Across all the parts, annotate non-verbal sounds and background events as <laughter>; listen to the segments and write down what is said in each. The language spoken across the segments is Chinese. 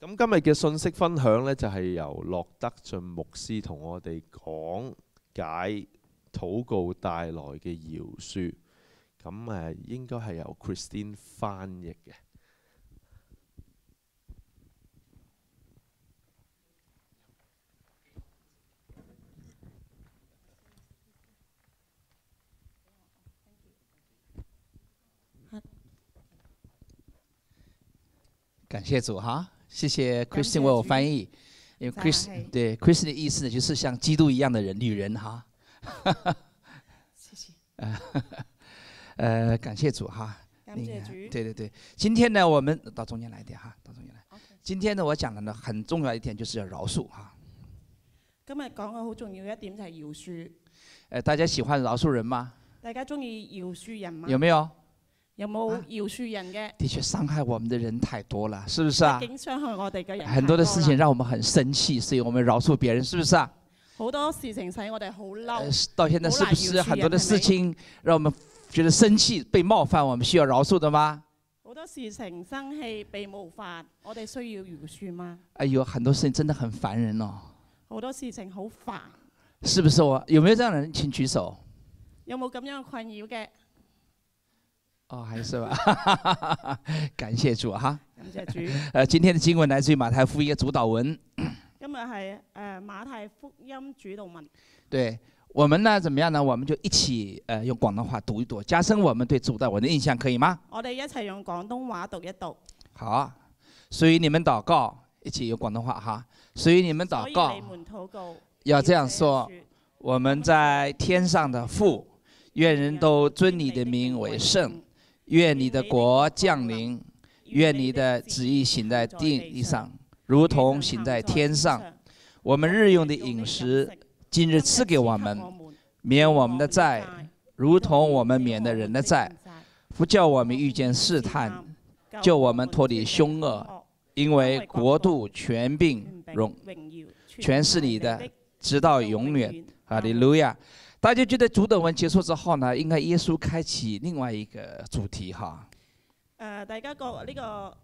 咁今日嘅信息分享呢，就系由洛德进牧师同我哋讲解祷告带来嘅饶恕。咁诶，应该系由 Christine 翻译嘅。感谢主哈！谢谢 Christian 为我翻译，因为 Christian 对 Christian 的意思呢，就是像基督一样的人，女人哈。<laughs> 谢谢。<laughs> 呃，感谢主哈。感谢主。对对对，今天呢，我们到中间来一点哈，到中间来。今天呢，我讲的呢很重要一点，就是要饶恕哈。今日讲嘅好重要一点就系饶恕。诶，大家喜欢饶恕人吗？大家中意饶恕人吗？有没有？有冇饶恕人嘅？的确，伤害我们的人太多了，是不是啊？竟伤害我哋嘅人，很多的事情让我们很生气，所以我们饶恕别人，是不是啊？好多事情使我哋好嬲，到现在是不是很多的事情让我们觉得生气、被冒犯，我们需要饶恕的吗？好多事情生气被冒犯，我哋需要饶恕吗？哎哟，很多事情真的很烦人哦。好多事情好烦，是不是我？有没有这样人？请举手。有冇咁样困扰嘅？哦，还是吧，<laughs> 感谢主哈！感谢主。<laughs> 呃，今天的经文来自于马太福音的主导文。今日系呃马太福音主祷文。对，我们呢怎么样呢？我们就一起呃用广东话读一读，加深我们对主导文的印象，可以吗？我哋一齐用广东话读一读。好，所以你们祷告，一起用广东话哈。所以你们祷告。以，你们祷告。要这样说，我们在天上的父，愿人都尊你的名为圣。愿你的国降临，愿你的旨意行在地以上，如同行在天上。我们日用的饮食，今日赐给我们，免我们的债，如同我们免的人的债。不叫我们遇见试探，救我们脱离凶恶。因为国度、权柄、荣全是你的，直到永远。阿亚。大家觉得主祷文结束之后呢，应该耶稣开启另外一个主题哈？呃，大家觉呢个？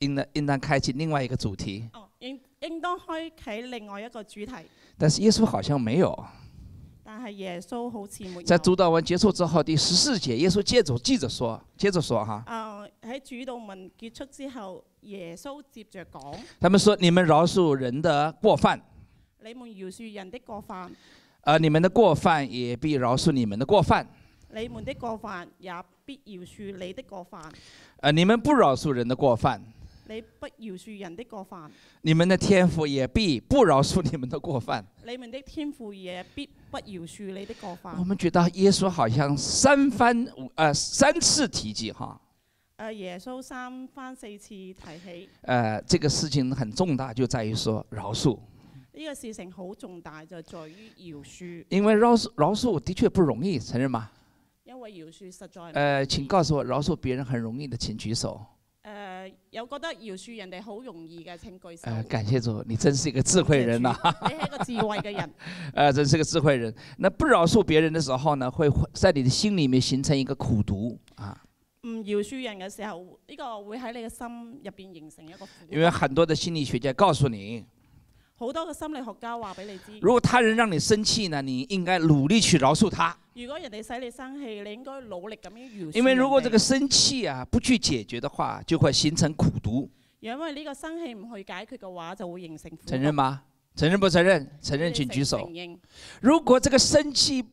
应该，应当开启另外一个主题。哦，应应当开启另外一个主题。但是耶稣好像没有。但系耶稣好似没在主导文结束之后第十四节，耶稣接着记着说，接着说哈。呃，喺主导文结束之后，耶稣接着讲。他们说：“你们饶恕人的过犯。”你们饶恕人的过犯。呃，你们的过犯也必饶恕你们的过犯。你们的过犯也必饶恕你的过犯。呃，你们不饶恕人的过犯。你不饶恕人的过犯。你们的天赋也必不饶恕你们的过犯。你们的天赋也必不饶恕你的过犯。我们觉得耶稣好像三番五呃三次提及哈。呃，耶稣三番四次提起。呃，这个事情很重大，就在于说饶恕。呢个事情好重大，就在于饶恕。因为饶恕饶恕的确不容易，承认吗？因为饶恕实在。诶，请告诉我，饶恕别人很容易的，请举手。诶，有觉得饶恕人哋好容易嘅，请举手。诶，感谢主，你真是一个智慧人啦！你系一个智慧嘅人。诶，<laughs> 真是个智慧人。那不饶恕别人的时候呢，会在你的心里面形成一个苦毒啊。唔饶恕人嘅时候，呢个会喺你嘅心入边形成一个苦因为很多的心理学家告诉你。好多個心理學家話俾你知，如果他人讓你生氣呢，你应该努力去饶恕他。如果人哋使你生氣，你應該努力咁樣饒恕。因為如果这個生氣啊，不去解決的話，就會形成苦毒。因为呢個生氣唔去解決嘅話，就會形成。承认吗？承认不承认？承认请举手。如果这個生氣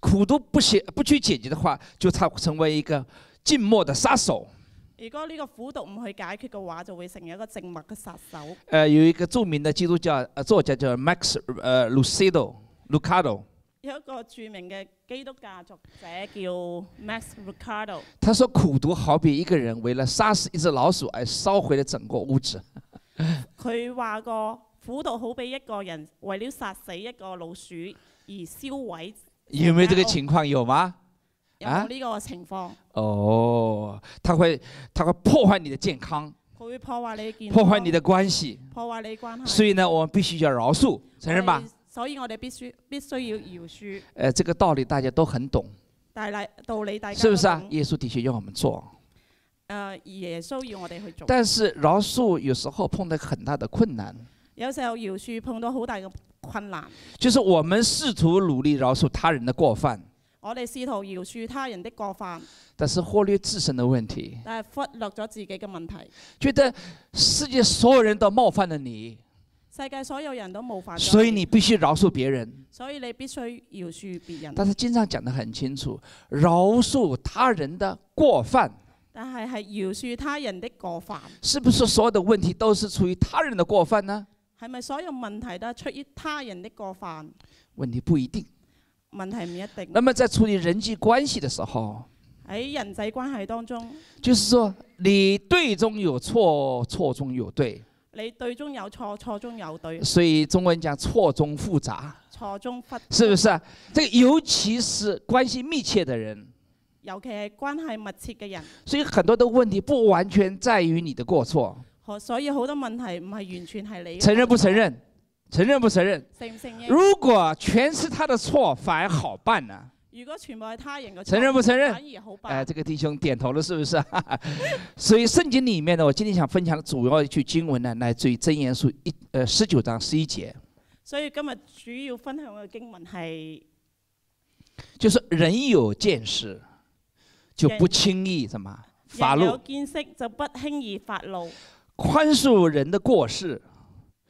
苦毒不写不去解決的話，就差成為一個靜默的殺手。如果呢個苦毒唔去解決嘅話，就會成一個靜默嘅殺手。誒，有一個著名嘅基督教作家叫 Max 誒 Lucido l u c a r d o 有一個著名嘅基督教作者叫 Max Ricardo。佢说苦毒好比一個人為了殺死一隻老鼠而燒毀了整個屋子。<laughs> 佢話過苦毒好比一個人為了殺死一个老鼠而燒毀。有冇呢個情況？有嗎？有呢个情况哦，他会他会破坏你的健康，佢会破坏你健破坏你的关系，破坏你关系。所以呢，我们必须要饶恕，承认吧？所以我哋必须必须要饶恕。诶，这个道理大家都很懂，但系道理大家，是不是啊？耶稣的确要我们做，诶，耶稣要我哋去做。但是饶恕有时候碰到很大的困难，有时候饶恕碰到好大嘅困难，就是我们试图努力饶恕他人的过犯。我哋试图饶恕他人的过犯，但是忽略自身的问题，系忽略咗自己嘅问题，觉得世界所有人都冒犯了你，世界所有人都冒犯咗，所以你必须饶恕别人，所以你必须饶恕别人，但是经常讲得很清楚，饶恕他人的过犯，但系系饶恕他人的过犯，是不是所有的问题都是出于他人的过犯呢？系咪所有问题都出于他人的过犯？问题不一定。问题唔一定。那么在处理人际关系的时候，喺人际关系当中，就是说你对中有错，错中有对。你对中有错，错中有对。所以中国文講錯綜複雜。錯綜複，是不是？這個尤其是关系密切的人，尤其係关系密切嘅人。所以很多的问题不完全在于你的过错，好，所以好多问题唔系完全系你。承认不承认？承认不承认？承不承认？如果全是他的错，反而好办呢。如果全部系他人嘅错，承认不承认？反而好办。哎，这个弟兄点头了，是不是？<laughs> 所以圣经里面呢，我今天想分享主要一句经文呢，来自于《真言书》一呃十九章十一节。所以今日主要分享嘅经文系，就是人有见识，就不轻易什么发怒。人有见识，就不轻易发怒。宽恕人的过失。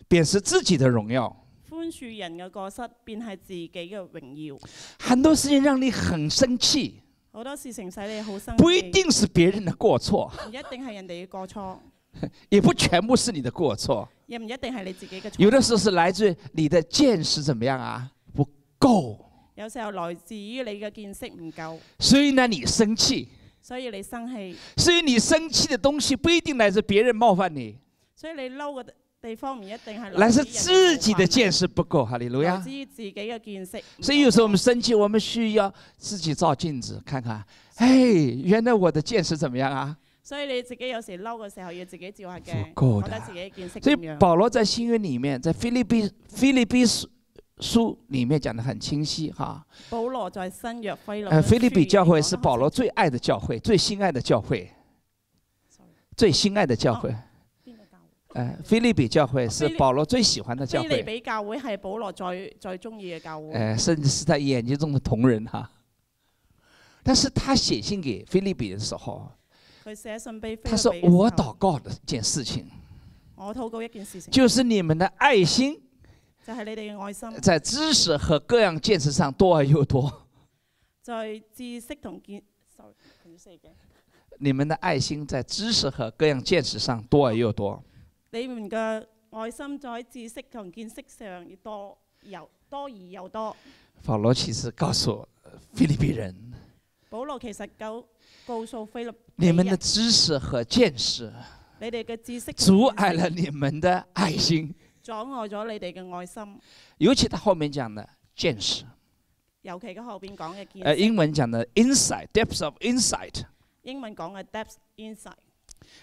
便是自己的荣耀。宽恕人嘅过失，便系自己嘅荣耀。很多事情让你很生气。好多事情使你好生。不一定是别人的过错。唔一定系人哋嘅过错。<laughs> 也不全部是你的过错。也唔一定系你自己嘅有的时候是来自你的见识怎么样啊？不够。有时候来自于你嘅见识唔够。所以呢，你生气。所以你生气。所以你生气的东西不一定来自别人冒犯你。所以你嬲嘅。地方唔一定係老人，唔係。唔知自己嘅见识，所以有候我们生气，我们需要自己照镜子，看看，哎，原来我的见识怎么样啊？所以你自己有時嬲嘅时候，要自己照下镜，得自己所以，保罗在新约里面，在菲律宾菲律宾书书里面讲得很清晰，哈。保罗在新约菲律以，所以，所以，所以，所以，所以，所以，所以，所以，所以，所以，所以，所以，诶，菲利比教会是保罗最喜欢的教会。菲利比教会系保罗最最中意嘅教会。诶，甚至是他眼睛中的同人哈。<laughs> 但是他写信给菲利比嘅时候，佢写信俾，他说我祷告一件事情，我祷告一件事情，就是你们的爱心，就系你哋嘅爱心，在知识和各样见识上多而又多，在知识同见识，你们的爱心在知识和各样见识上多而又多。你们嘅愛心在知識同見識上要多又多而又多。保羅其實告訴菲律賓人。保羅其實告告訴菲律。你們的知識和見識。你哋嘅知識。阻礙了你們的愛心。阻礙咗你哋嘅愛心。尤其他後面講嘅見識。尤其佢後边講嘅見。誒英文講嘅 insight，depth of insight。英文講嘅 depth insight。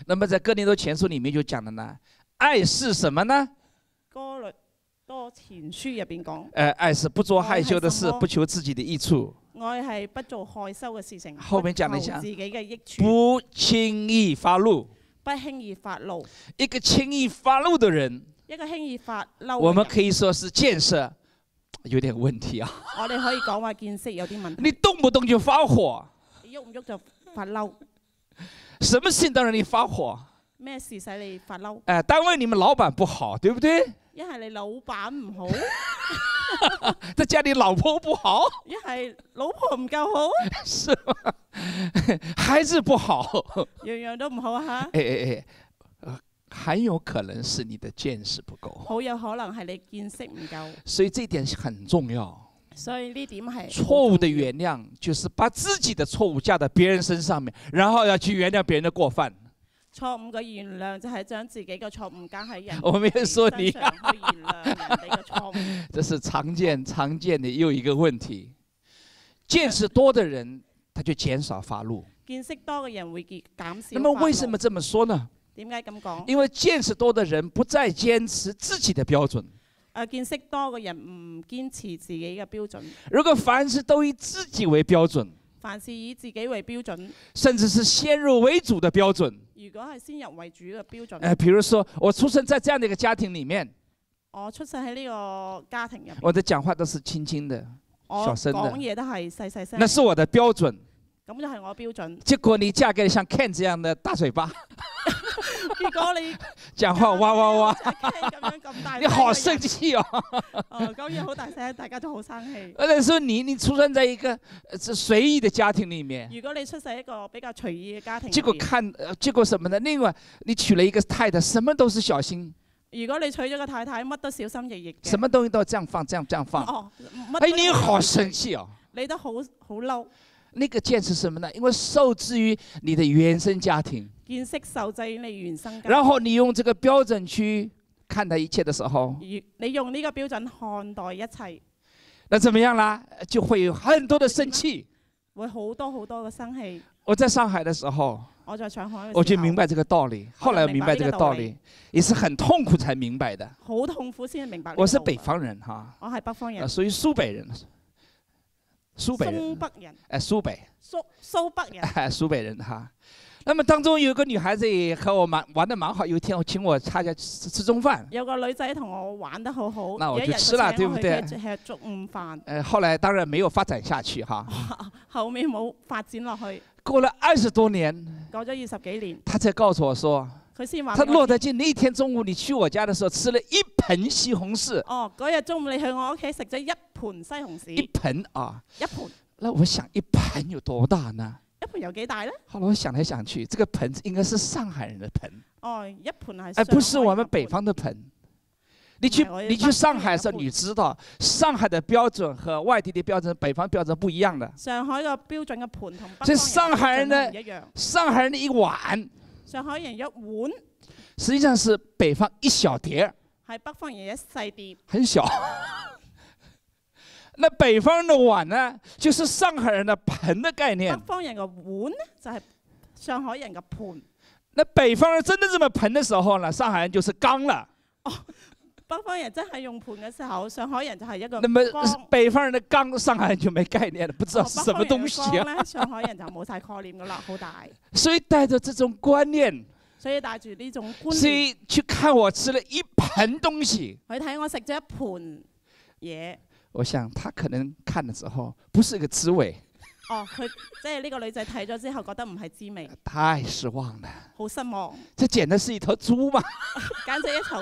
那么在哥林多前书里面就讲了呢，爱是什么呢？哥林多前书入边讲，诶，爱是不做害羞的事，不求自己的益处。爱系不做害羞嘅事情，后面讲不求自己嘅益处。不轻易发怒。不轻易发怒。一个轻易发怒的人。一个轻易发嬲。我们可以说是建设有点问题啊。我哋可以讲话见识有啲问题。你动不动就发火。喐唔喐就发嬲。什么事都让你发火？咩事使你发嬲？诶，单位你们老板不好，对不对？一系你老板唔好。再加你家老婆不好。一系老婆唔够好。<laughs> 是吗？孩子不好。样样都唔好啊诶诶诶，很有可能是你的见识不够。好有可能系你见识唔够。所以这点很重要。所以呢点系错误的原谅，就是把自己的错误加到别人身上面，然后要去原谅别人的过犯。错误嘅原谅就系将自己嘅错误加喺人我没有说你。原谅人哋嘅错误。<laughs> 这是常见常见的又一个问题。见识多的人，他就减少发怒。见识多嘅人会减少。那么为什么这么说呢？点解咁讲？因为见识多的人不再坚持自己的标准。呃，見識多嘅人唔堅持自己嘅標準。如果凡事都以自己為標準，凡事以自己為標準，甚至是先入為主嘅標準。如果係先入為主嘅標準，誒，譬如說我出生在這樣嘅一個家庭里面，我出生喺呢個家庭入，我的講話都是轻轻的，小声的，講嘢都係細細聲，那是我的标准。咁就系我标准。<laughs> 结果你嫁给像 Ken 这样的大嘴巴。<laughs> 结果你。<laughs> 讲话哇哇哇。你好生气哦。咁样好大声，大家都好生气。或者说你，你出生在一个随意的家庭里面。如果你出世一个比较随意嘅家庭。结果看结果什么呢？另外，你娶了一个太太，什么都是小心。如果你娶咗个太太，乜都小心翼翼。什么东西都这样放，这样这样放。哦，哎，你好生气哦。你都好好嬲。那个见识什么呢？因为受制于你的原生家庭。见识受制于原生家庭。然后你用这个标准去看待一切的时候。你用呢个标准看待一切。那怎么样啦？就会有很多的生气。会好多好多的生气。我在上海的时候。我在上海。我就明白这个道理。后来我明白这个道理，也是很痛苦才明白的。好痛苦先明白。我是北方人哈。我系北方人。属于苏北人。苏北人，诶，苏北，苏苏北人，苏北人哈。那么当中有个女孩子也和我蛮玩的蛮好，有一天我请我参加吃吃中饭。有个女仔同我玩得好好，那我就吃了，对不对？食中午饭。诶，后来当然没有发展下去哈。<laughs> 后面冇发展落去。过了二十多年。过咗二十几年。她才告诉我说。佢先他落得勁，那天中午你去我家的时候，吃了一盆西红柿。哦，嗰日中午你去我屋企食咗一盆西红柿。一盆啊。一盆。那我想一盆有多大呢？一盆有几大呢？后来我想来想去，这个盆应该是上海人的盆。哦，一盆是？誒，不是我们北方的盆。你去你去上海的时候，你知道上海的标准和外地的标准、北方标准不一样的。上海的标准嘅盆同。即係上海人的上海人的一碗。上海人一碗，实际上是北方一小碟儿。是北方人一细碟。很小。<laughs> 那北方人的碗呢，就是上海人的盆的概念。北方人个碗就系上海人个盆。那北方人真的这么盆的时候呢，上海人就是缸了。北方人真系用盘嘅时候，上海人就系一个北方。北方人嘅缸，上海人就没概念了，不知道什么东西啊。上海人就冇晒概念噶啦，好大。所以带着这种观念，所以带住呢种观念，所以去看我食了一盆东西。佢睇我食咗一盘嘢。我想他可能看了之后，不是一个滋味。哦，佢即系呢个女仔睇咗之后，觉得唔系滋味，<laughs> 太失望啦，好失望。这捡的是一头猪嘛？<laughs> 简咗一头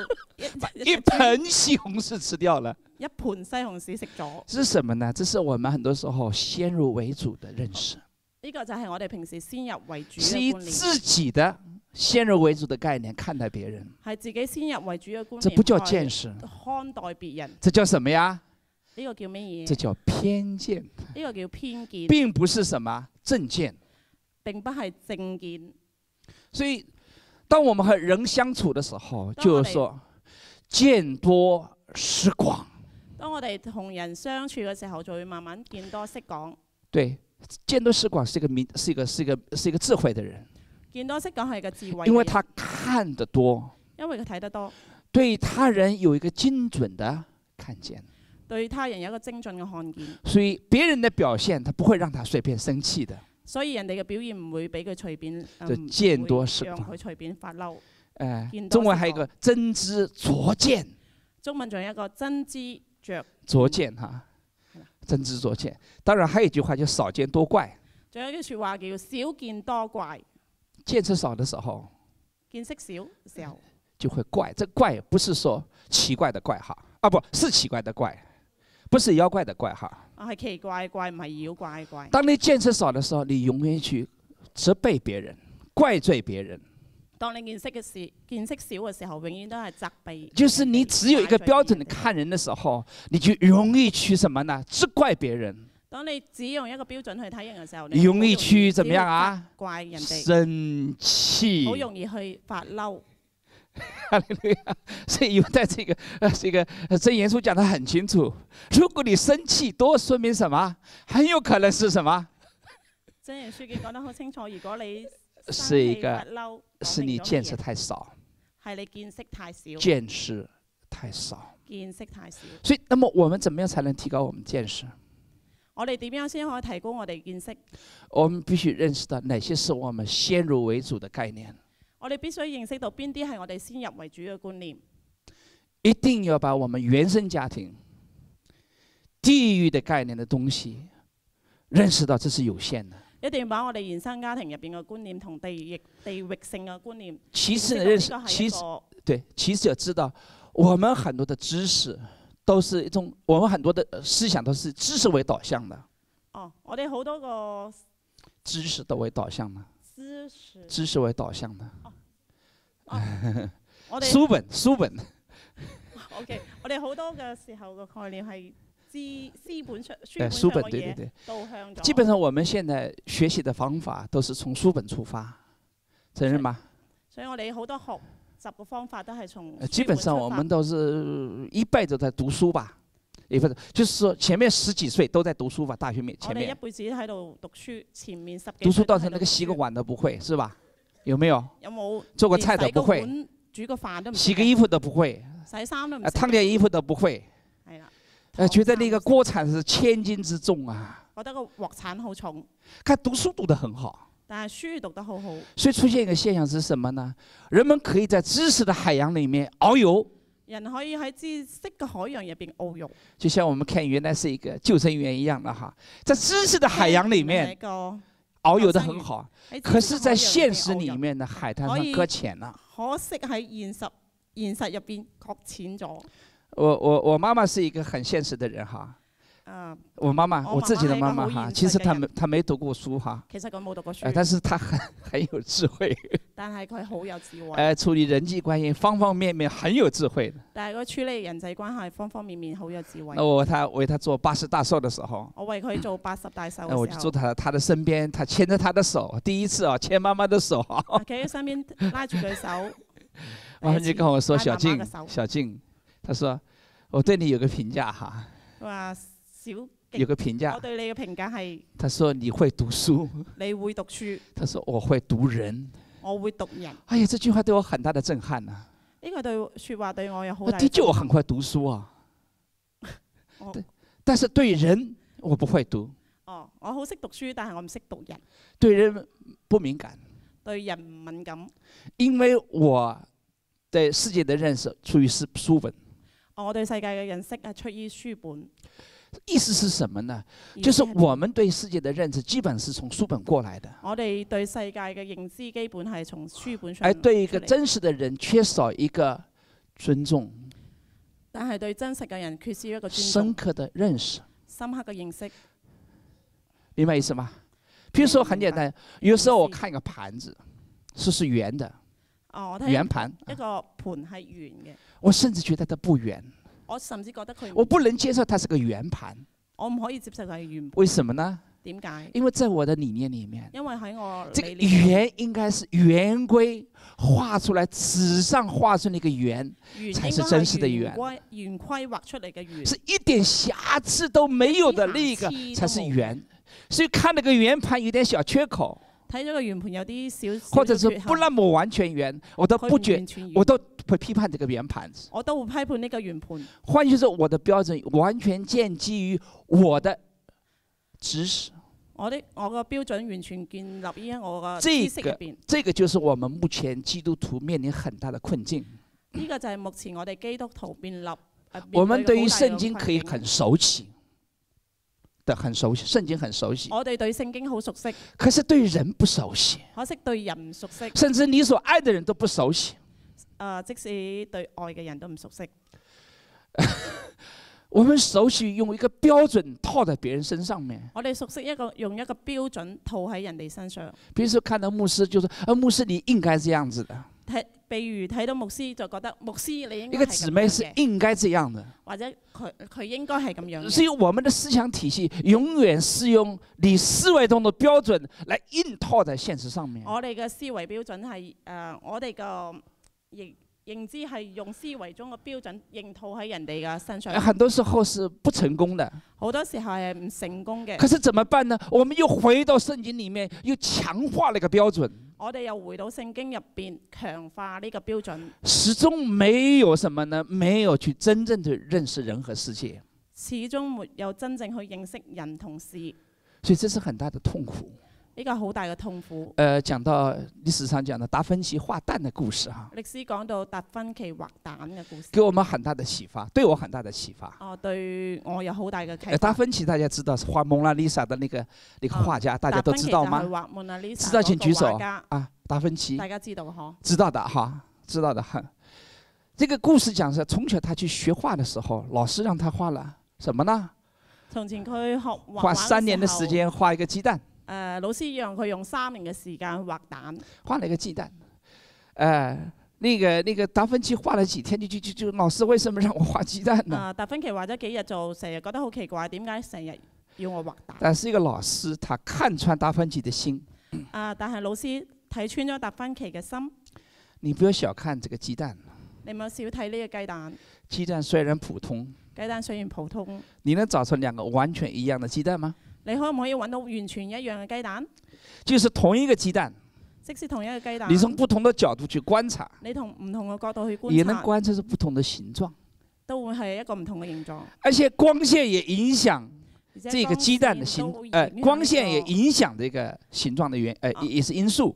一 <laughs> 一盆西红柿吃掉了，一盘西红柿食咗。是什么呢？这是我们很多时候先入为主的认识。呢个就系我哋平时先入为主。是以自己的先入为主的概念看待别人，系自己先入为主嘅观念。这不叫见识，看待别人，这叫什么呀？呢个叫咩嘢？这叫偏见。呢个叫偏见，并不是什么正见，并不系正见。所以，当我们和人相处的时候，就是说见多识广。当我哋同人相处嘅时候，就会慢慢见多识广。对，见多识广是一个明，是一个，是一个，是一个智慧的人。见多识广系个智慧。因为他看得多。因为佢睇得多。对他人有一个精准的看见。對他人有一個精准嘅看見，所以別人嘅表現，他不會讓他随便生氣的。所以人哋嘅表現唔會俾佢隨便，就多會讓佢隨便發嬲。誒，中文还有個真知灼见。中文仲有一個真知灼灼見真知灼见。當然，還有一句話叫少見多怪。仲有句说話叫少見多怪。見識少嘅時候，見識少時候就會怪。这怪不是說奇怪的怪哈，啊，不是奇怪的怪。不是妖怪的怪哈，啊，是奇怪怪，唔系妖怪怪。当你见识少的时候，你永远去责备别人，怪罪别人。当你见识嘅时，见识少嘅时候，永远都系责备。就是你只有一个标准的看人的时候，你就容易去什么呢？只怪别人。当你只用一个标准去睇人嘅时候，你容易去怎么样啊？怪人哋生气，好容易去发嬲。啊，<laughs> 对呀，所以在这个呃，这个曾延书讲得很清楚。如果你生气多，说明什么？很有可能是什么？真言书叔讲得好清楚。如果你是一个是你见识太少。系你见识太少。见识太少。见识太少。所以，那么我们怎么样才能提高我们见识？我哋点样先可以提高我哋见识？我们必须认识到哪些是我们先入为主的概念？我哋必須認識到邊啲係我哋先入為主嘅觀念。一定要把我們原生家庭、地域的概念嘅東西，認識到這是有限嘅。一定要把我哋原生家庭入边嘅觀念同地域、地域性嘅觀念。其次認識，其次對，其次要知道，我们很多嘅知識都係一種，我们很多嘅思想都是知識為導向嘅。哦，我哋好多個知識都為導向知识知识为导向的。啊！我哋書 <laughs> 本书本。<laughs> O K，我哋好多嘅时候個概念係资書本出书本嘅嘢，都向咗。基本上，我们现在学习的方法都是从书本出发，真係吗？所以我哋好多学习嘅方法都係从基本上，我们都是一辈子在读书吧，一輩子就是说前面十几岁都在读书吧，大学面前面。我哋一辈子喺度读书，前面十幾。读书到成，那个洗個碗都不会，是吧？有没有？有冇做过菜的？不会。煮个饭都。洗个衣服都不会。洗衫都。啊，烫点衣服都不会。系啦。啊，觉得那个锅铲是千斤之重啊。觉得个锅铲好重。他读书读得很好。但系书读得好好。所以出现一个现象是什么呢？人们可以在知识的海洋里面遨游。人可以喺知识嘅海洋入边遨游。就像我们看原来是一个救生员一样的哈，在知识的海洋里面。遨游得很好，可是，在现实里面的海滩上搁浅了。可惜，在现实、现实入边搁浅了。我、我、我妈妈是一个很现实的人哈。嗯，我妈妈，我自己的妈妈哈，其实她没她没读过书哈。其实佢冇读过书。但是她很 <laughs> 很有智慧。<laughs> 但是佢好有智慧。誒，处理人际关系方方面面很有智慧。但系佢处理人际关系方方面面好有智慧。那我，他为他做八十大寿的时候，我为佢做八十大寿。那我就坐在他的身边，他牵着他的手，第一次啊牵妈妈的手。企喺身边拉住佢手。媽 <laughs> 就跟我：，说：“小静，小静，她说我对你有个评价哈。哇！小有个评价，我对你嘅评价系，他说你会读书，<laughs> <laughs> 你会读书，他说我会读人，我会读人。哎呀，这句话对我很大的震撼啊！呢个对说话对我有好，的确我很快读书啊，但 <laughs> 但是对人我不会读。哦，我好识读书，但系我唔识读人，对人不敏感，对人唔敏感，因为我对世界的认识出于书书本。我对世界嘅认识系出于书本。意思是什么呢？就是我们对世界的认知基本是从书本过来的。我哋对世界嘅认知基本系从书本上诶，对一个真实的人缺少一个尊重。但系对真实嘅人缺少一个深刻的认识。深刻嘅认识，明白意思吗？譬如说很简单，有时候我看一个盘子，说是圆的，哦，圆盘，一个盘系圆嘅，我甚至觉得它不圆。我甚至觉得佢，我不能接受它是个圆盘。我唔可以接受圆盘。为什么呢？点解？因为在我的理念里面。因为喺我。这个圆应该是圆规画出来，纸上画出嚟个圆，才是真实的圆。圆规画出嚟嘅圆，是一点瑕疵都没有的那个才是圆。所以看那个圆盘有点小缺口。睇咗个圆盘有啲小。或者是不那么完全圆，我都不觉，我都。会批判这个圆盘子，我都会批判呢个圆盘。换句说，我的标准完全建基于我的知识。我的我个标准完全建立于我个知识入边。这个就是我们目前基督徒面临很大的困境。呢个就系目前我哋基督徒面临。我们对于圣经可以很熟悉，的很熟悉，圣经很熟悉。我哋对圣经好熟悉，可是对人不熟悉。可惜对人唔熟悉，甚至你所爱的人都不熟悉。啊！即使對爱嘅人都唔熟悉，<laughs> 我们熟悉用一個標準套在別人身上面。我哋熟悉一個用一個標準套喺人哋身上。譬如看到牧師，就说：，啊，牧师你應該这樣子的。睇，譬如睇到牧師就覺得牧師你應一個姊妹是應該這樣的，或者佢佢應該係咁樣。所以我们的思想體系永遠是用你思維中的標準來硬套在現實上面。我哋嘅思維標準係誒，我哋個。认认知系用思维中嘅标准认套喺人哋嘅身上，很多时候是不成功的。好多时候系唔成功嘅。可是怎么办呢？我们又回到圣经里面，又强化呢个标准。我哋又回到圣经入边，强化呢个标准。始终没有什么呢？没有去真正的认识人和世界。始终没有真正去认识人同事，所以这是很大的痛苦。呢个好大嘅痛苦。呃，讲到历史上讲的达芬奇画蛋的故事哈。歷史講到達芬奇畫蛋嘅故事。給我们很大的启发，对我很大的启发。哦，对我有好大嘅期待。達芬奇大家知道是画蒙娜丽莎的那个那个画家，大家都知道吗？蒙娜丽莎。知道请举手啊！达芬奇。大家知道啊？知道的哈，知道的很。这个故事讲是，从小他去学画的时候，老师让他画了什么呢？从前佢學畫畫三年的时间画一个鸡蛋。誒老師讓佢用三年嘅時間画蛋，了一個雞蛋。誒，那個那个達芬奇画了幾天就就就就，老師為什麼讓我画雞蛋呢？啊，達芬奇画咗幾日就成日覺得好奇怪，點解成日要我画蛋？但是一个老師，他看穿達芬奇的心。啊，但係老師睇穿咗達芬奇嘅心。你不要小看這個雞蛋。你冇小睇呢個雞蛋。雞蛋雖然普通。雞蛋雖然普通。你能找出兩個完全一樣的雞蛋嗎？你可唔可以揾到完全一樣嘅雞蛋？就是同一個雞蛋。即是同一个鸡蛋。你從不同的角度去觀察。你同唔同嘅角度去觀察。也能觀察出不同的形狀。都會係一個唔同嘅形狀。而且光線也影響这个鸡蛋的形，誒，光線也影響这個形狀的原，誒，也是因素。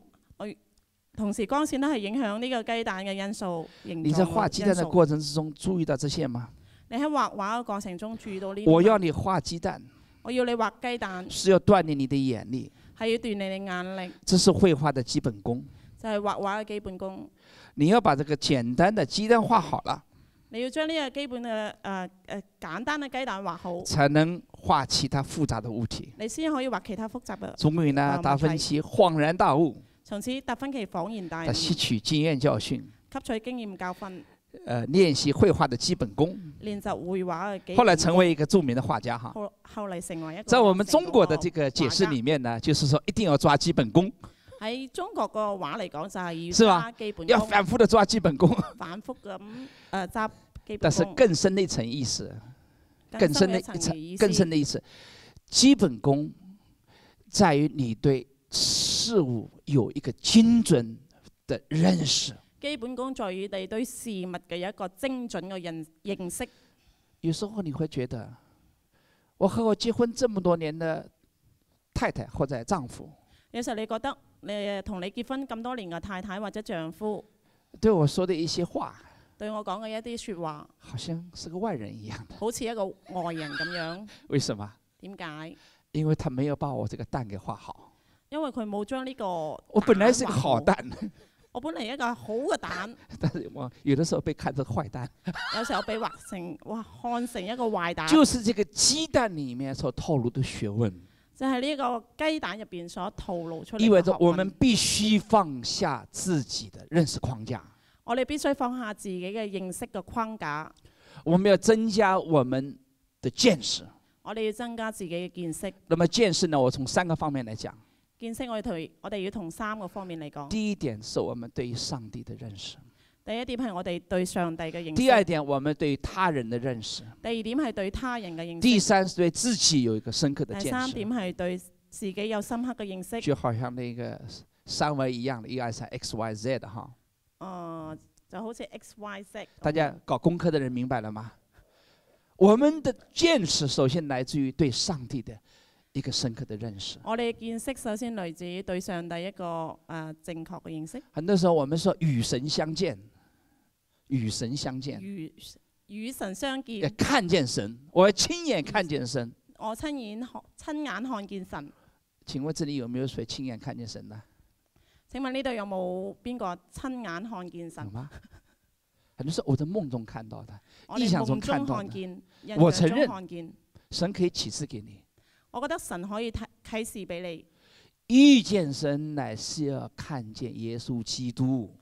同時光線都係影響呢個雞蛋嘅因素形你在畫雞蛋嘅過程之中注意到這些嗎？你喺畫畫嘅過程中注意到呢？我要你畫雞蛋。我要你畫雞蛋，是要鍛鍊你的眼力，係要鍛鍊你眼力。這是繪畫的基本功，就係畫畫嘅基本功。你要把這個簡單的雞蛋畫好了，你要將呢個基本嘅誒誒簡單嘅雞蛋畫好，才能畫其他複雜的物體。你先可以畫其他複雜嘅。終於呢，達芬奇恍然大悟。從此達芬奇恍然大悟。吸取经验教训，吸取經驗教訓。呃，练习绘画的基本功。练习绘画后来成为一个著名的画家哈。后后成为一个。在我们中国的这个解释里面呢，就是说一定要抓基本功。喺中国个画嚟讲就系要抓基本功，要反复的抓基本功。反复咁呃抓 <laughs> 基本功。但是更深的一层意思，更深的一层更深的意思，基本功在于你对事物有一个精准的认识。基本工作与你对事物嘅一个精准嘅认认识。有时候你会觉得，我和我结婚这么多年的太太或者丈夫。有时候你觉得，你同你结婚咁多年嘅太太或者丈夫，对我说的一些话，对我讲嘅一啲说话，好像是个外人一样。好似一个外人咁样。<laughs> 为什么？点解？因为他没有把我这个蛋给画好。因为佢冇将呢个。我本来是个好蛋。我本嚟一个好嘅蛋，<laughs> 但是我有的时候被看成坏蛋，有时候被画成哇，看成一个坏蛋。就是这个鸡蛋里面所透露的学问，就系呢个鸡蛋入边所透露出。意味着我们必须放下自己的认识框架，我哋必须放下自己嘅认识嘅框架，我们要增加我们的见识，我哋要增加自己嘅见识。那么见识呢？我从三个方面来讲。见识我要同我哋要同三個方面嚟講。第一點是我哋對上帝嘅認識。第二點係我哋對他人的認識。第三是對自己有一个深刻嘅。第三點係對自己有深刻嘅認識。就好像那个三维一樣，一二三 x y z 哈。哦，就好似 x y z。大家搞功课嘅人明白了吗？我们的见识首先来自于对上帝的。一个深刻的认识。我哋见识首先来自对上帝一个诶正确嘅认识。很多时候我们说与神相见，与神相见。与与神相见。看见神，我亲眼看见神。我亲眼亲眼看见神。请问这里有没有谁亲眼看见神呢？请问呢度有冇边个亲眼看见神？吗？很多时候我在梦中看到的，印象中看到的。我承认神可以启示给你。我觉得神可以启示俾你。遇见神乃是要看见耶稣基督。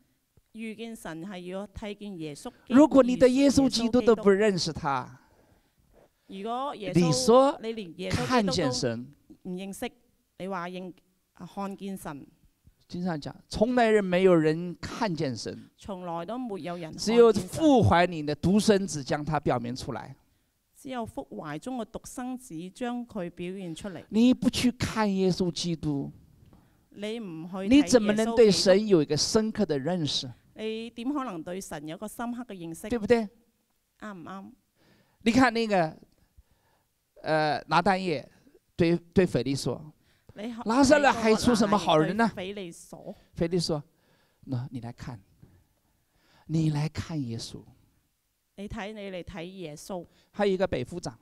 遇见神系要睇见耶稣。如果你的耶稣基督都不认识他，如果耶稣，你说你连看见神唔认识，你话认看见神。经常讲，从来人没有人看见神，从来都没有人。只有父怀里的独生子将他表明出来。只有福怀中嘅独生子将佢表现出嚟。你不去看耶稣基督，你唔去，你怎么能对神有一个深刻的认识？你点可能对神有个深刻嘅认识？对不对？啱唔啱？你看那个，诶，拿单叶对对腓利说：，拿上来还出什么好人呢？腓利说：，那你来看，你来看耶稣。你睇你嚟睇耶稣，系一个北夫长，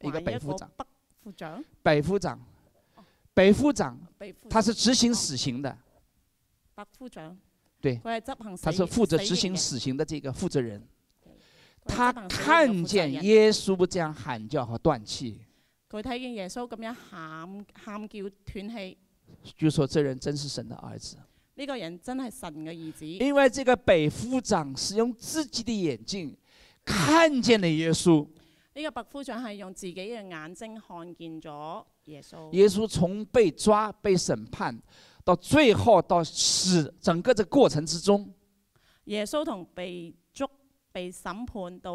一个北夫长，北夫长，北夫长，他是执行死刑的，北副长，对，佢系执行他是负责执行死刑的这个负责人，他看见耶稣这样喊叫和断气，佢睇见耶稣咁样喊喊叫断气，据说这人真是神的儿子。呢個人真係神嘅兒子。因为这個白夫長是用自己的眼睛看見了耶穌。呢個白夫長係用自己嘅眼睛看見咗耶穌。耶穌從被抓、被審判，到最後到死，整個嘅過程之中。耶穌同被捉、被審判到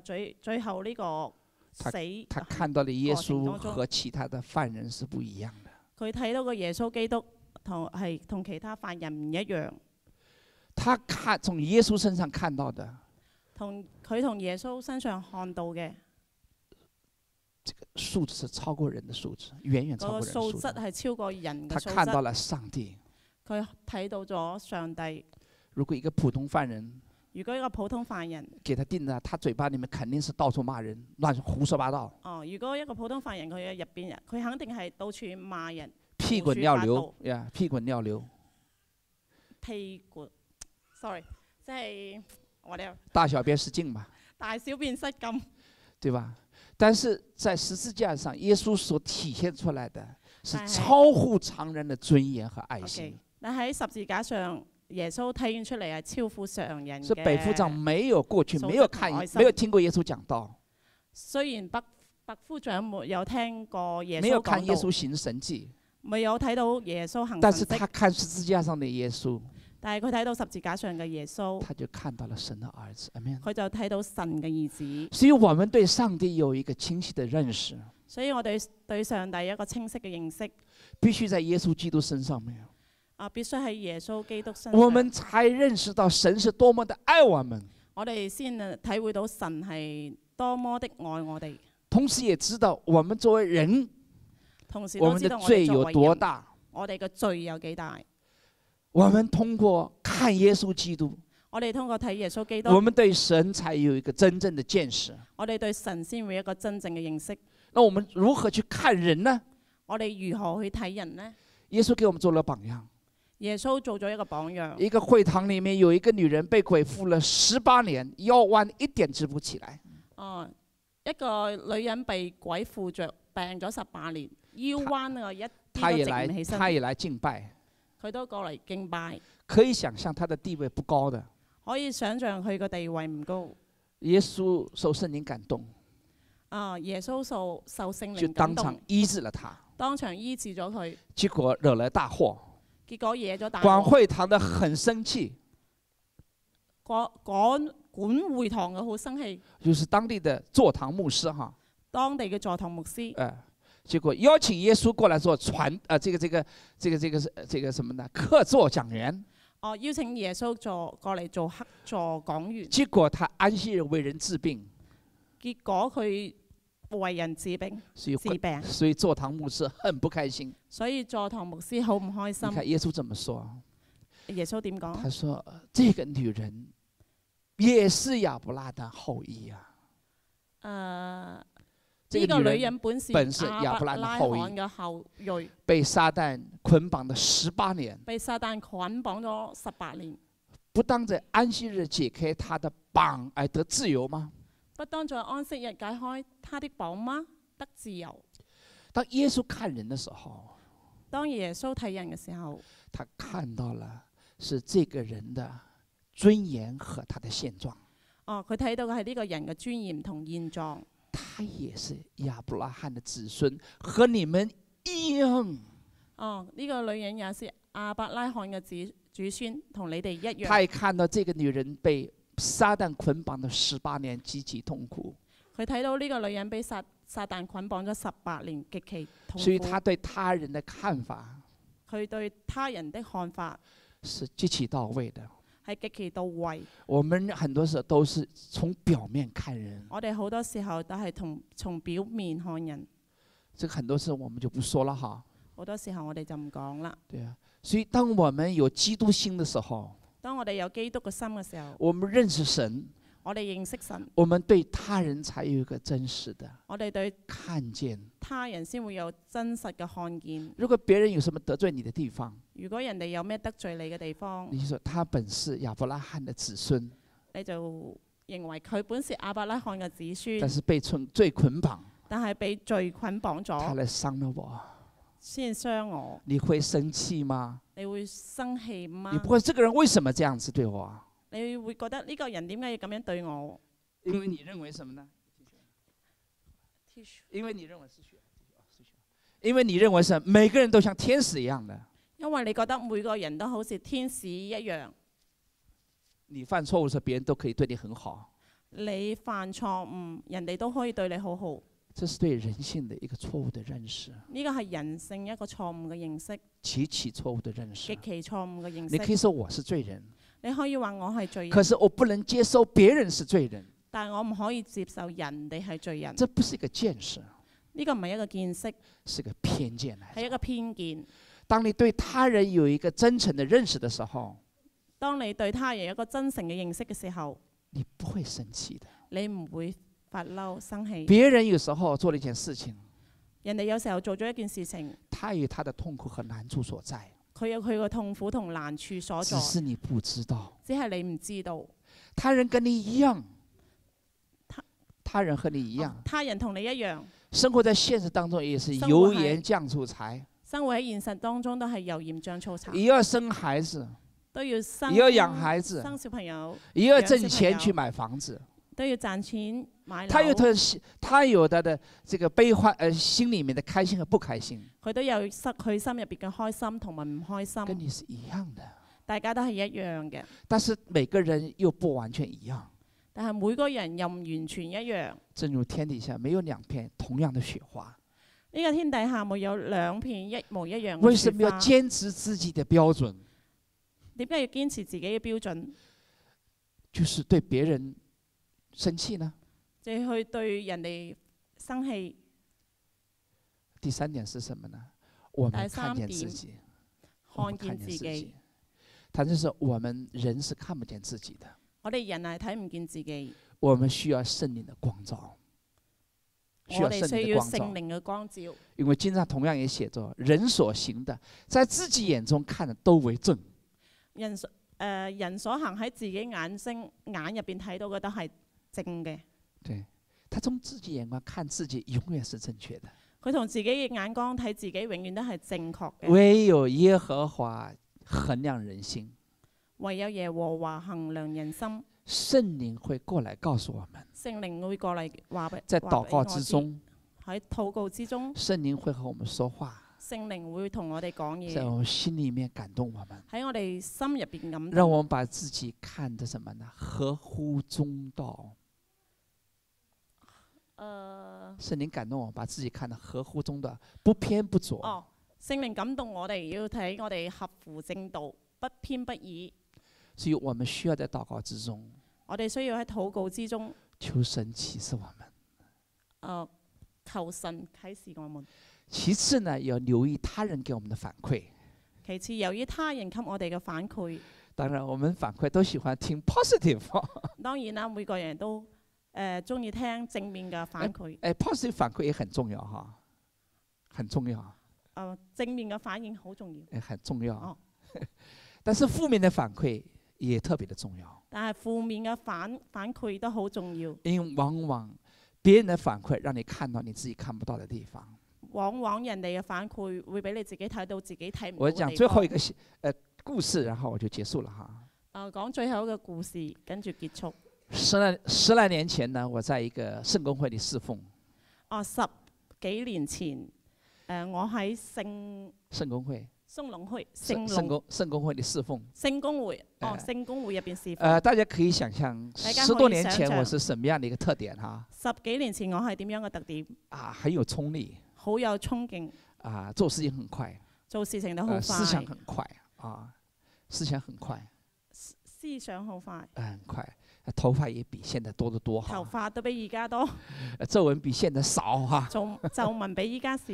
誒最最後呢個死。他他看到了耶穌和其他的犯人是不一樣的。佢睇到個耶穌基督。同系同其他犯人唔一样。他看从耶稣身上看到的。同佢同耶稣身上看到嘅。这个素质是超过人的素质，远远超过人的素质系超过人嘅他看到了上帝。佢睇到咗上帝。如果一个普通犯人。如果一个普通犯人。给他定了，他嘴巴里面肯定是到处骂人，乱胡说八道。哦，如果一个普通犯人，佢嘅入边，人，佢肯定系到处骂人。屁滚尿流，呀，屁滚尿流。屁滚，sorry，即系我哋。大小便失禁吧。大小便失禁，对吧？但是在十字架上，耶稣所体现出来的是超乎常人的尊严和爱心。那喺十字架上，耶稣体现出嚟系超乎常人是北副长没有过去，没有看，没有听过耶稣讲道。虽然北北副长没有听过耶稣，没有看耶稣行神迹。没有睇到耶稣行但是他看十字架上的耶稣。但系佢睇到十字架上嘅耶稣。他就看到了神的儿子，阿佢就睇到神嘅儿子。所以我们对上帝有一个清晰的认识。所以我对对上帝有一个清晰嘅认识。必须在耶稣基督身上，面。啊，必须喺耶稣基督身上。我们才认识到神是多么的爱我们。我哋先体会到神系多么的爱我哋。同时也知道我们作为人。同时我们的我有多大？我哋嘅罪有几大？我们通过看耶稣基督，我哋通过睇耶稣基督，我们对神才有一个真正的见识。我哋对神先会有一个真正的认识。那我们如何去看人呢？我哋如何去睇人呢？耶稣给我们做了榜样。耶稣做咗一个榜样。一个会堂里面有一个女人被鬼附了十八年，腰弯一点直不起来。哦，一个女人被鬼附着，病咗十八年。腰弯啊，一起身。他也来，他也来敬拜。佢都过嚟敬拜。可以想象他的地位不高的。可以想象佢个地位唔高。耶稣受圣灵感动。啊，耶稣受受圣灵就当场医治了他。当场医治咗佢。结果惹来大祸。结果惹咗大祸。管会堂的很生气。管管管会堂嘅好生气。就是当地的座堂牧师哈。当地嘅座堂牧师。诶。结果邀请耶稣过来做传，呃，这个这个这个这个是这个什么呢？客座讲员。哦，邀请耶稣做过来做客座讲员。结果他安心为人治病。结果，佢为人治病。治病。所以，座堂牧师很不开心。所以，座堂牧师好唔开心。看耶稣怎么说？耶稣点讲？他说：“这个女人也是亚伯拉的后裔啊。”嗯。呢个女人本是亚伯拉罕嘅后裔，被撒旦捆绑了十八年。被撒旦捆绑咗十八年，不当在安息日解开他的绑而得自由吗？不当在安息日解开他的绑吗？得自由。当耶稣看人的时候，当耶稣睇人嘅时候，他看到了是这个人的尊严和他的现状。哦，佢睇到嘅系呢个人嘅尊严同现状。他也是亚伯拉罕的子孙，和你们一样。哦，呢个女人也是亚伯拉罕嘅子子孙，同你哋一样。他也看到这个女人被撒旦捆绑了十八年，极其痛苦。佢睇到呢个女人被撒撒旦捆绑咗十八年，极其痛苦。所以，他对他人的看法，佢对他人的看法是极其到位的。係極其到位。我们很多時候都是從表面看人。我哋好多時候都係从從表面看人。這很多事我們就不说了哈。好多時候我哋就唔講啦。對啊，所以當我們有基督心嘅時候，當我哋有基督嘅心嘅時候，我們認識神。我哋认识神，我们对他人才有一个真实的。我哋对看见他人先会有真实嘅看见。如果别人有什么得罪你的地方，如果人哋有咩得罪你嘅地方，你就他本是亚伯拉罕的子孙，你就认为佢本是亚伯拉罕嘅子孙，但是被罪捆绑，但系被罪捆绑咗，他嚟伤了我，先伤我，你会生气吗？你会生气吗？你不会，这个人为什么这样子对我？你会觉得呢个人点解要咁样对我？因为你认为什么呢因为你认为是血。因为你认为是每个人都像天使一样的。因为你觉得每个人都好似天使一样。你犯错误时，别人都可以对你很好。你犯错误，人哋都可以对你好好。这是对人性的一个错误的认识。呢个系人性一个错误嘅认识。极其错误的认识。极其错误嘅认识。你可以说我是罪人。你可以话我系罪人，可是我不能接受别人是罪人。但我唔可以接受人哋系罪人。这不是一个见识。呢个唔系一个见识，是个偏见嚟。系一个偏见。当你对他人有一个真诚的认识的时候，当你对他人有一个真诚嘅认识嘅时候，你不会生气的。你唔会发嬲生气。别人有时候做了一件事情，人哋有时候做咗一件事情，他有他的痛苦和难处所在。佢有佢個痛苦同難處所在。只是你不知道，只係你唔知道。他人跟你一樣，他他人和你一樣，他人同你一樣。生活在現實當中也是油鹽醬醋茶。生活喺現實當中都係油鹽醬醋茶。要生孩子，都要生，要養孩子，生小朋友，要掙錢去買房子。都要赚钱他有他的，他有他的这个悲欢，呃，心里面的开心和不开心。佢都有失去心入边嘅开心同埋唔开心。跟你是一样的。大家都系一样嘅。但是每个人又不完全一样。但系每个人又唔完全一样。正如天底下没有两片同样的雪花。呢个天底下冇有两片一模一样。为什么要坚持自己的标准？点解要坚持自己嘅标准？就是对别人。生气呢？即去对人哋生气。第三点是什么呢？我们看见自己，看见自己。它就是我们人是看不见自己的。我哋人系睇唔见自己。我们需要圣灵的光照。我哋需要圣灵嘅光照。因为经常同样也写着：人所行的，在自己眼中看的都为正。人所诶人所行喺自己眼睛眼入边睇到嘅都系。正嘅，对他从自己眼光看自己，永远是正确的。佢从自己嘅眼光睇自己，永远都系正确嘅。唯有耶和华衡量人心。唯有耶和华衡量人心。圣灵会过来告诉我们。圣灵会过嚟话俾。在祷告之中。喺祷告之中。圣灵会和我们说话。圣灵会同我哋讲嘢。喺我心里面感动我们。喺我哋心入边感。让我们把自己看得什么呢？合乎中道。呃，圣灵感动，把自己看得合乎中的，不偏不左。哦，圣灵感动，我哋要睇我哋合乎正道，不偏不倚。所以我们需要在祷告之中。我哋需要喺祷告之中求神启示我们。哦，求神启示我们。其次呢，要留意他人给我们的反馈。其次，由于他人给我哋嘅反馈。当然，我们反馈都喜欢听 positive。<laughs> 当然啦，每个人都。诶，中意听正面嘅反馈。诶，positive 反馈也很重要哈，很重要。诶，正面嘅反应好重要。诶，很重要。哦，<laughs> 但是负面嘅反馈也特别的重要。但系负面嘅反反馈都好重要。因往往别人嘅反馈，让你看到你自己看不到的地方。往往人哋嘅反馈会俾你自己睇到自己睇唔。我讲最后一个诶故事，然后我就结束了哈。啊，讲最后個故事，跟住结束。十来十来年前呢，我在一个圣公会里侍奉。哦，十几年前，诶，我喺圣圣公会。圣龙会。圣圣公圣公会里侍奉。圣公会，哦，圣公会入边侍奉。呃，大家可以想象，十多年前我是什么样的一个特点哈？十几年前我系点样嘅特点？啊，很有冲力。好有冲劲。啊，做事情很快。做事情都好快。思想很快，啊，思想很快。思思想好快。嗯，快。头发也比现在多得多，头发都比而家多，皱纹比现在少哈，皱皱纹比而家少。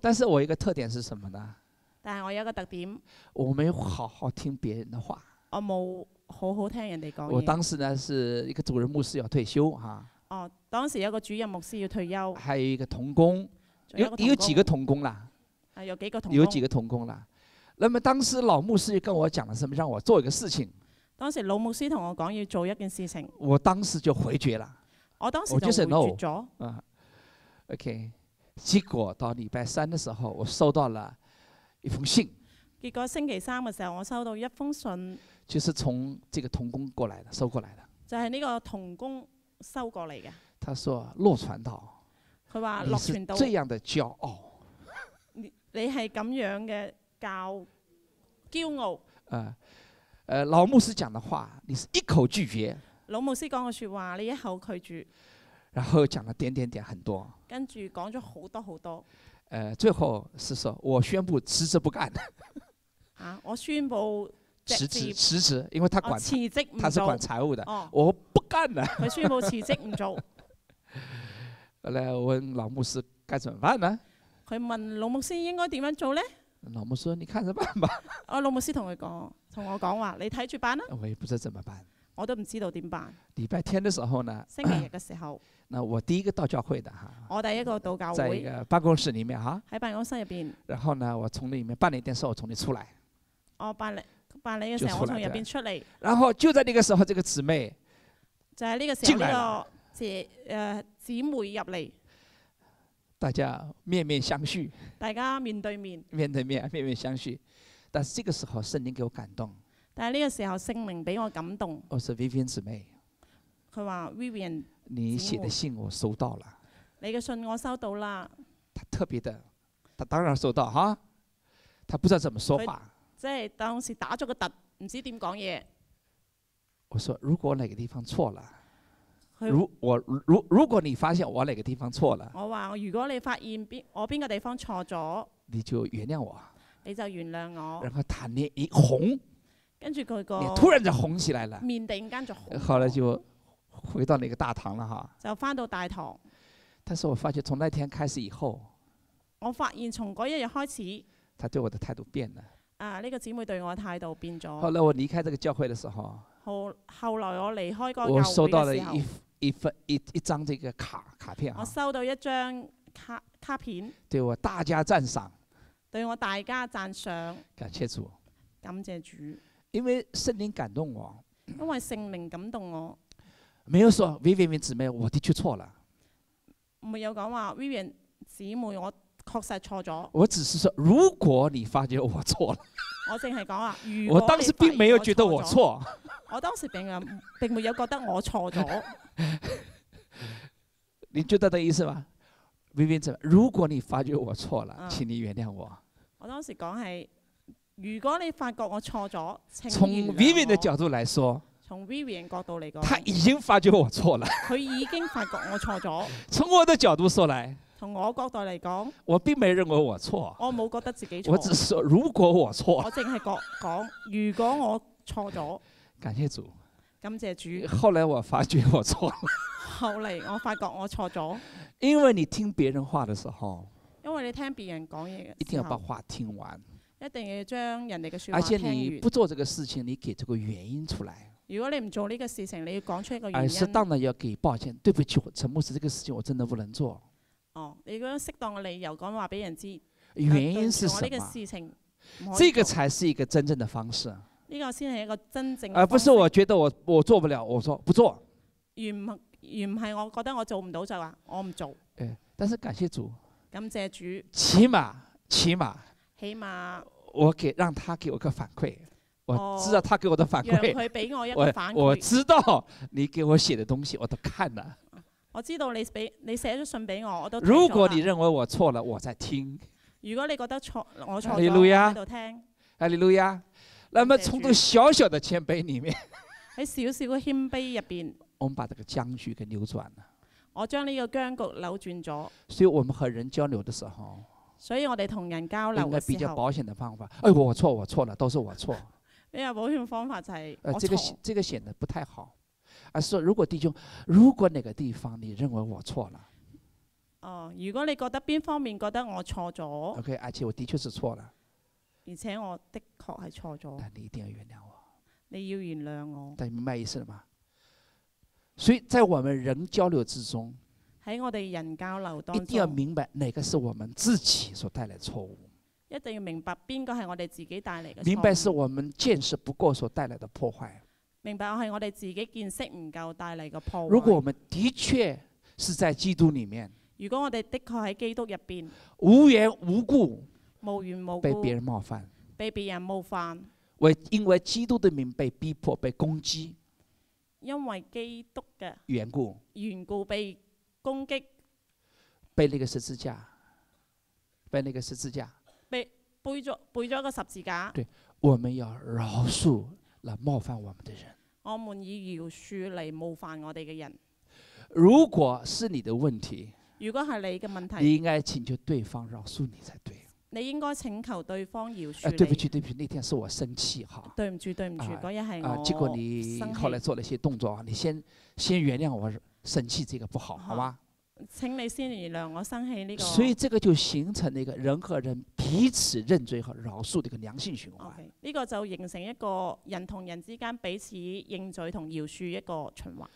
但是我一个特点是什么呢？但系我有一个特点，我没好好听别人的话，我冇好好听人哋讲我当时呢是一个主任牧师要退休哈，哦，当时有个主任牧师要退休，还有一个童工，有有几个童工啦，有几个童，工？有几个童工啦。那么当时老牧师就跟我讲了什么，让我做一个事情。当时老牧师同我讲要做一件事情，我当时就回绝了。我当时就回绝咗。啊，OK。结果到礼拜三的时候，我收到了一封信。结果星期三嘅时候，我收到一封信，就是从这个童工过来的，收过来的。就系呢个童工收过嚟嘅。他说：落传到」，佢话落传到」。你这样的骄傲。你你系咁样嘅教骄傲。啊。呃，老牧師講的話，你是一口拒絕。老牧師講嘅说話，你一口拒絕。然後講咗點點點很多。跟住講咗好多好多。呃，最後是說我宣布辭職不幹。啊，我宣布辭職辭職，因為他管，他是管財務的，我不幹了。佢宣布辭職唔做。后来我問老牧師該怎麼辦呢？佢問老牧師應該點樣做呢？老牧師，你看着辦吧。我老牧師同佢講。同我讲话，你睇住办啦。我也不知道怎么办。我都唔知道点办。礼拜天的时候呢？星期日嘅时候。<coughs> 那我第一个到教会的哈。我第一个到教会。在一个办公室里面哈。喺办公室入边。然后呢，我从里面办了一件事，我从里出来。我办理办理嘅时候，我从入边出嚟。然后就在那个时候，这个姊妹。就喺呢个时候呢个姊诶姊妹入嚟。大家面面相觑。大家面对面。面对面，面面相觑。但是这个时候圣灵给我感动，但系呢个时候圣灵俾我感动。我是 Vivian 姊妹，佢话 Vivian，你写的信我收到了，你嘅信我收到啦。他特别的，他当然收到哈，他不知道怎么说话，即系当时打咗个突，唔知点讲嘢。我说如果哪个地方错了，如我如如果你发现我哪个地方错了，我话如果你发现边我边个地方错咗，你就原谅我。你就原谅我。然后他咧一红，跟住佢个突然就红起来啦。面突然间就。后来就回到那个大堂啦，哈。就翻到大堂。但是我发觉从那天开始以后，我发现从嗰一日开始，他对我的态度变了。啊，呢个姊妹对我态度变咗。后来我离开这个教会的时候，后后来我离开嗰教会。我收到了一一份一一张这个卡卡片啊。我收到一张卡卡片。对我大加赞赏。对我大家赞赏，感谢主，感谢主，因为圣灵感动我，因为圣名感动我。没有说，Vivian 姊妹，我的确错了。没有讲话，Vivian 姊妹，我确实错咗。我只是说，如果你发觉我错了，<laughs> 我净系讲话。我当时并没有觉得我错。我当时并并没有觉得我错咗。<laughs> 你觉得的意思吗？Vivian 姊妹，如果你发觉我错了，请你原谅我。我当时讲系，如果你发觉我错咗，从 Vivian 的角度来说，从 Vivian 角度嚟讲，他已经发觉我错了。<laughs> 佢已经发觉我错咗。从我的角度说来，从我角度嚟讲，我并没认为我错。我冇觉得自己错。我只说如果我错，我净系讲讲，如果我错咗。感谢主，感谢主。后来我发觉我错，后嚟我发觉我错咗。因为你听别人话的时候。因为你听别人讲嘢一定要把话听完。一定要将人哋嘅说话。而且你不做这个事情，你给这个原因出来。如果你唔做呢个事情，你要讲出一个原因。适当的要给，抱歉，对不起，我陈牧师，这个事情我真的不能做。哦，你如果适当嘅理由讲话俾人知。原因是什么？呢个事情，这个才是一个真正的方式。呢个先系一个真正。而不是我觉得我我做不了，我说不做。原唔而唔系，我觉得我做唔到就话我唔做。诶，但是感谢主。感谢主。起码，起码，起码，我给让他给我个反馈。我知道他给我的反馈，佢俾我一個反饋。我知道你给我写的东西我都看了，我知道你俾你写咗信俾我，我都。如果你认为我错了，我在听。如果你觉得错，我错咗，我喺度聽。哈利路亞，哈那么从这小小的谦卑里面。喺小小嘅谦卑入边，我们把这个僵局给扭转了。我將呢個僵局扭轉咗。所以我們和人交流的時候，所以我哋同人交流嘅候，用個比較保險的方法。哎，我錯，我錯了，都是我錯。呢 <laughs> 個保險方法就係，誒，這個這個顯得不太好。啊，说如果弟兄，如果哪個地方你認為我錯了，哦，如果你覺得邊方面覺得我錯咗，OK，而且我的確是錯了，而且我的確係錯咗。但你一定要原諒我，你要原諒我。但明白意思嘛？所以在我们人交流之中，喺我哋人交流当中，一定要明白哪个是我们自己所带来错误。一定要明白边个系我哋自己带嚟嘅明白是我们见识不够所带来的破坏。明白系我哋自己见识唔够带嚟嘅破坏。如果我们的确是在基督里面，如果我哋的确喺基督入边，无缘无故，无缘无故被别人冒犯，被别人冒犯，为因为基督的名被逼迫、被攻击。因为基督嘅缘故，缘故被攻击，被那个十字架，被那个十字架，被背咗背咗个十字架。对，我们要饶恕来冒犯我们的人，我们以饶恕嚟冒犯我哋嘅人。如果是你的问题，如果系你嘅问题，你应该请求对方饶恕你才对。你应该请求对方饶恕你。哎，对不起，对不起，那天是我生气哈。对唔住，对唔住，嗰一系我生啊，结果你后来做了一些动作，你先先原谅我生气，这个不好，好吗？请你先原谅我生气呢个。所以这个就形成了一个人和人彼此认罪和饶恕的一个良性循环。呢个就形成一个人同人之间彼此认罪同饶恕一个循环。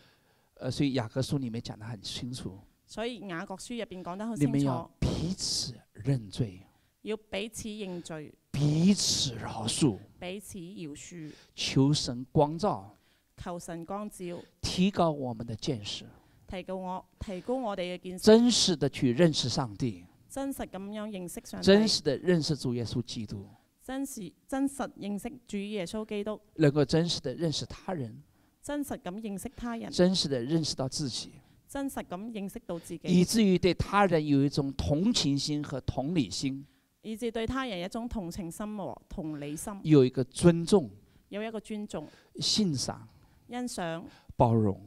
呃，所以雅各书里面讲得很清楚。所以雅各书入边讲得好清楚。你们要彼此认罪。要彼此认罪，彼此饶恕，彼此饶恕，求神光照，求神光照，提高我们的见识，提高我提高我哋嘅见识，真实的去认识上帝，真实咁样认识上帝，真实的认识主耶稣基督，真实真实认识主耶稣基督，能够真实的认识他人，真实咁认识他人，真实的认识到自己，真实咁认识到自己，以至于对他人有一种同情心和同理心。以致对他人一种同情心和同理心，有一个尊重，有一个尊重，欣赏、欣赏、包容、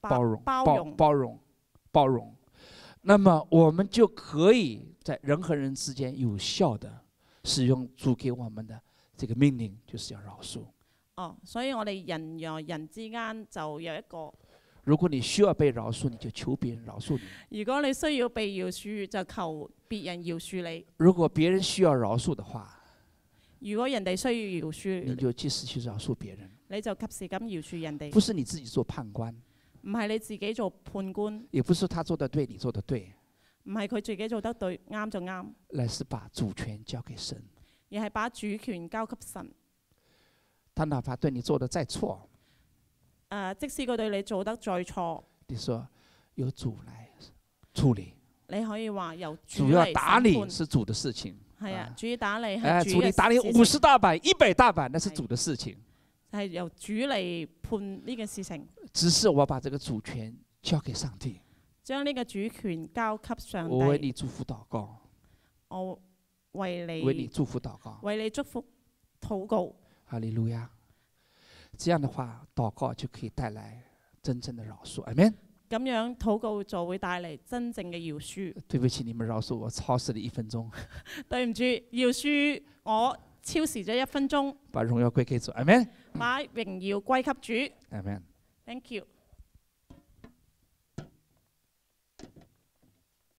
包容、包容、包容，包容，那么我们就可以在人和人之间有效的使用主给我们的这个命令，就是要饶恕。哦，所以我哋人与人之间就有一个如果你需要被饶恕，你就求别人饶恕你。如果你需要被饶恕，就求别人饶恕你。如果别人需要饶恕的话，如果人哋需要饶恕，你就及时去饶恕别人。你就及时咁饶恕人哋。不是你自己做判官，唔系你自己做判官，也不是他做得对，你做得对，唔系佢自己做得对，啱就啱。乃是把主权交给神，而系把主权交给神。他哪怕对你做得再错。即使佢对你做得再错，你说由主来处理，你可以话由主要打你，是主的事情。系啊，主打你系主主打你五十大板、一百大板，那是主的事情，系由主嚟判呢件事情。只是我把这个主权交给上帝，将呢个主权交给上帝。我为你祝福祷告，我为你为你祝福祷告，为你祝福祷告。哈利路亚。这样的话祷告就可以带来真正的饶恕，amen。咁样祷告就会带嚟真正嘅饶恕。对不起，你们饶恕我超时了一分钟。<laughs> 对唔住，饶恕我超时咗一分钟。把荣耀归给主，amen。把荣耀归给主，amen。Thank you。